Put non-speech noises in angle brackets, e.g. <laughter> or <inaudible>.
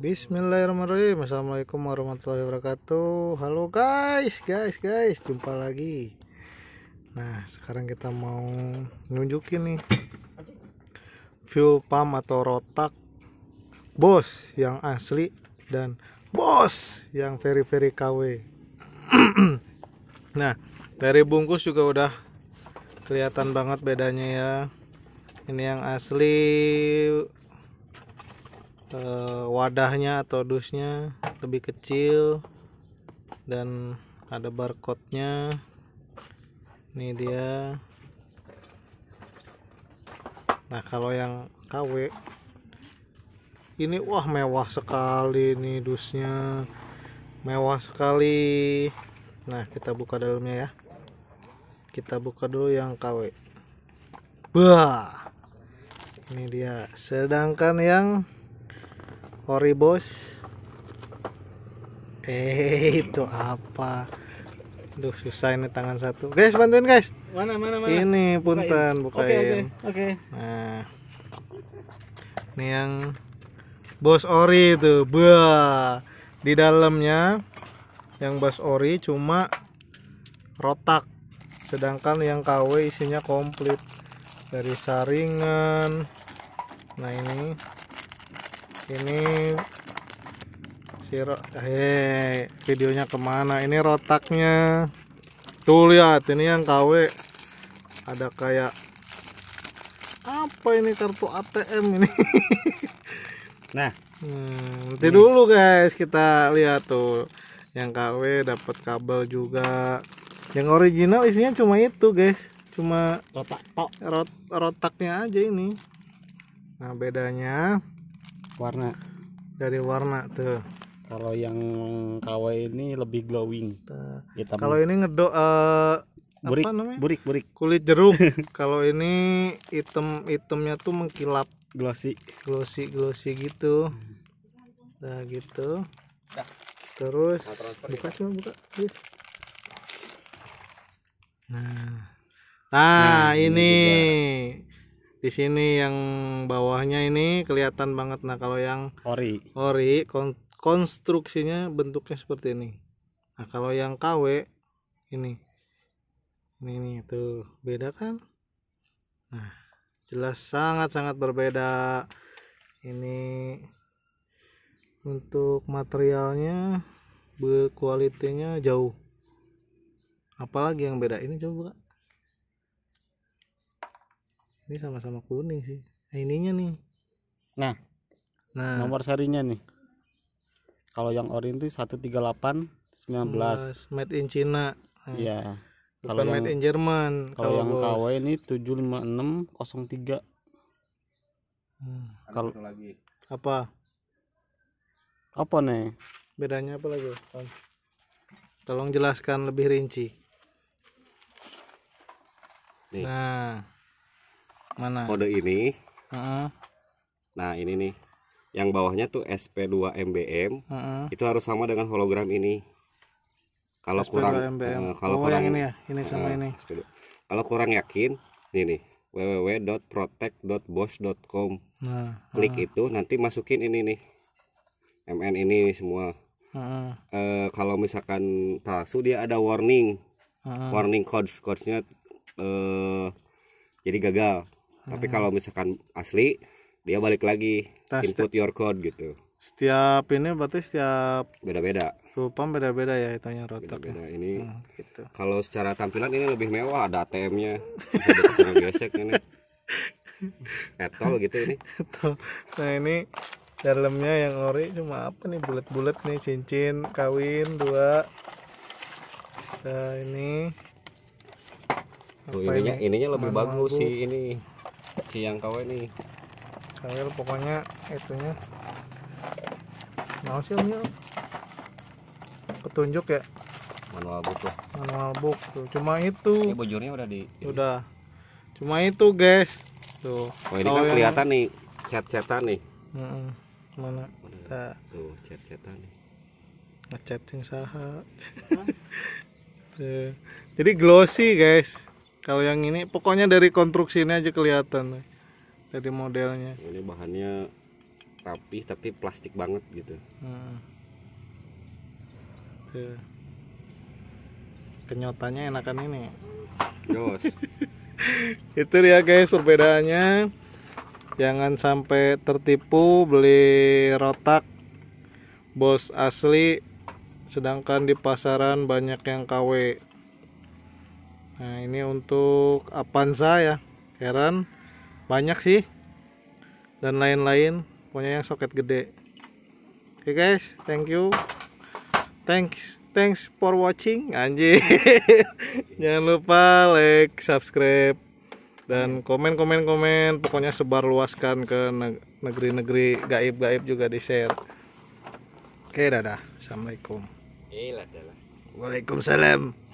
Bismillahirrahmanirrahim Assalamualaikum warahmatullahi wabarakatuh Halo guys guys guys Jumpa lagi Nah sekarang kita mau Nunjukin nih Fuel pump atau rotak Bos yang asli Dan bos yang very very KW Nah dari bungkus juga udah Kelihatan banget bedanya ya Ini yang asli eh, wadahnya atau dusnya lebih kecil dan ada barcode nya ini dia nah kalau yang KW ini wah mewah sekali nih dusnya mewah sekali nah kita buka dalamnya ya kita buka dulu yang KW Wah, ini dia sedangkan yang ori bos eh <laughs> itu apa Duh susah ini tangan satu. Guys bantuin guys. Mana mana mana. Ini punten bukain. Oke oke. Okay, Nah. Ini yang bos ori itu. Bah. Di dalamnya yang bos ori cuma rotak. Sedangkan yang KW isinya komplit dari saringan. Nah ini ini siro eh videonya kemana ini rotaknya tuh lihat ini yang KW ada kayak apa ini kartu ATM ini <laughs> nah hmm, nanti ini. dulu guys kita lihat tuh yang KW dapat kabel juga yang original isinya cuma itu guys cuma rotak tok rot, rotaknya aja ini nah bedanya warna dari warna tuh kalau yang KW ini lebih glowing kalau ini ngedo uh, eh, burik, apa namanya? burik burik kulit jeruk <laughs> kalau ini item itemnya tuh mengkilap glossy glossy glossy gitu nah gitu ya. terus buka coba ya? buka yes. nah nah, nah ini, ini di sini yang bawahnya ini kelihatan banget nah kalau yang ori ori kon konstruksinya bentuknya seperti ini nah kalau yang KW ini ini nih tuh beda kan nah jelas sangat-sangat berbeda ini untuk materialnya berkualitinya jauh apalagi yang beda ini coba ini sama-sama kuning sih nah, ininya nih nah nah nomor serinya nih kalau yang ori itu 138 19 19 made in China nah, iya nah. kalau yang, made in Jerman kalau yang KW ini 75603 hmm. kalau lagi apa apa nih bedanya apa lagi tolong jelaskan lebih rinci nih. nah Mana? Kode ini. Uh -uh. Nah, ini nih. Yang bawahnya tuh SP2 MBM. Uh -uh. Itu harus sama dengan hologram ini. Kalau kurang MBM. Uh, eh, kalau oh, kurang yang ini ya, ini sama uh, ini. SP2. Kalau kurang yakin, ini nih www.protect.bosch.com. Nah, klik uh. itu nanti masukin ini nih. MN ini semua. Uh, uh, kalau misalkan palsu dia ada warning. Uh, warning codes, codesnya uh, jadi gagal tapi hmm. kalau misalkan asli, dia balik lagi tes, input your code gitu. Setiap ini berarti setiap beda-beda. Supam beda-beda ya yang rotak. Beda, -beda. Ya. ini. Hmm, gitu. Kalau secara tampilan ini lebih mewah, ada ATM-nya. ada gesek ini. <laughs> Etol gitu ini. Etol. Nah, ini dalamnya yang ori cuma apa nih bulat-bulat nih cincin kawin dua nah ini tuh ininya ininya lebih bagus sih ini siang kau ini kail pokoknya itunya mau sih omnya petunjuk ya manual book tuh manual book tuh cuma itu ini bojurnya udah di ini. udah cuma itu guys tuh oh ini kan kelihatan yang... nih cat-catan nih mm -mm. mana udah. tuh cat-catan nih ngecat yang saha <laughs> jadi glossy guys kalau yang ini pokoknya dari konstruksi ini aja kelihatan dari modelnya ini bahannya rapi tapi plastik banget gitu hmm. kenyotannya enakan ini Yos. <laughs> itu ya guys perbedaannya jangan sampai tertipu beli rotak bos asli sedangkan di pasaran banyak yang KW nah ini untuk Avanza ya Heran banyak sih dan lain-lain pokoknya yang soket gede oke okay guys thank you thanks thanks for watching anjir <laughs> jangan lupa like subscribe dan iya. komen komen komen pokoknya sebar luaskan ke negeri-negeri gaib-gaib juga di share oke okay, dadah assalamualaikum iya Waalaikumsalam